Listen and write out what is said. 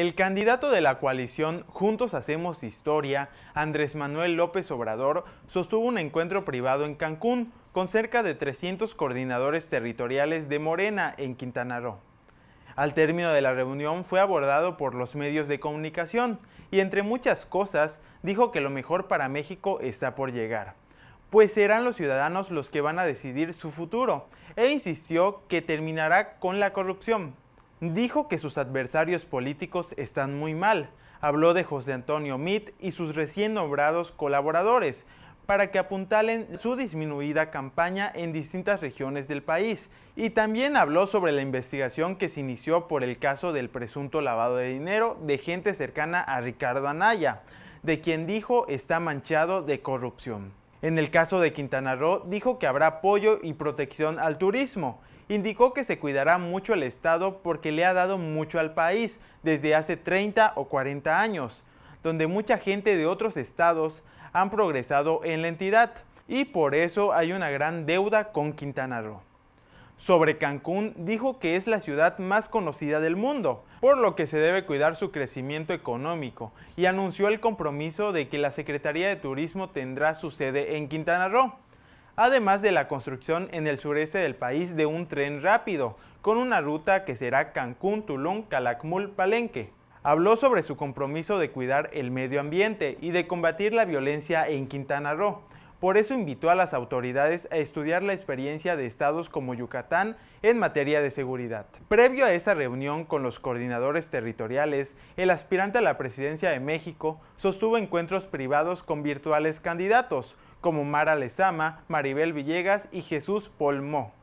El candidato de la coalición Juntos Hacemos Historia, Andrés Manuel López Obrador, sostuvo un encuentro privado en Cancún con cerca de 300 coordinadores territoriales de Morena en Quintana Roo. Al término de la reunión fue abordado por los medios de comunicación y entre muchas cosas dijo que lo mejor para México está por llegar, pues serán los ciudadanos los que van a decidir su futuro e insistió que terminará con la corrupción dijo que sus adversarios políticos están muy mal. Habló de José Antonio Mit y sus recién nombrados colaboradores para que apuntalen su disminuida campaña en distintas regiones del país. Y también habló sobre la investigación que se inició por el caso del presunto lavado de dinero de gente cercana a Ricardo Anaya, de quien dijo está manchado de corrupción. En el caso de Quintana Roo, dijo que habrá apoyo y protección al turismo. Indicó que se cuidará mucho el Estado porque le ha dado mucho al país desde hace 30 o 40 años, donde mucha gente de otros estados han progresado en la entidad y por eso hay una gran deuda con Quintana Roo sobre Cancún dijo que es la ciudad más conocida del mundo, por lo que se debe cuidar su crecimiento económico, y anunció el compromiso de que la Secretaría de Turismo tendrá su sede en Quintana Roo, además de la construcción en el sureste del país de un tren rápido, con una ruta que será Cancún, Tulum, Calakmul, Palenque. Habló sobre su compromiso de cuidar el medio ambiente y de combatir la violencia en Quintana Roo, por eso invitó a las autoridades a estudiar la experiencia de estados como Yucatán en materia de seguridad. Previo a esa reunión con los coordinadores territoriales, el aspirante a la presidencia de México sostuvo encuentros privados con virtuales candidatos, como Mara Lezama, Maribel Villegas y Jesús Polmó.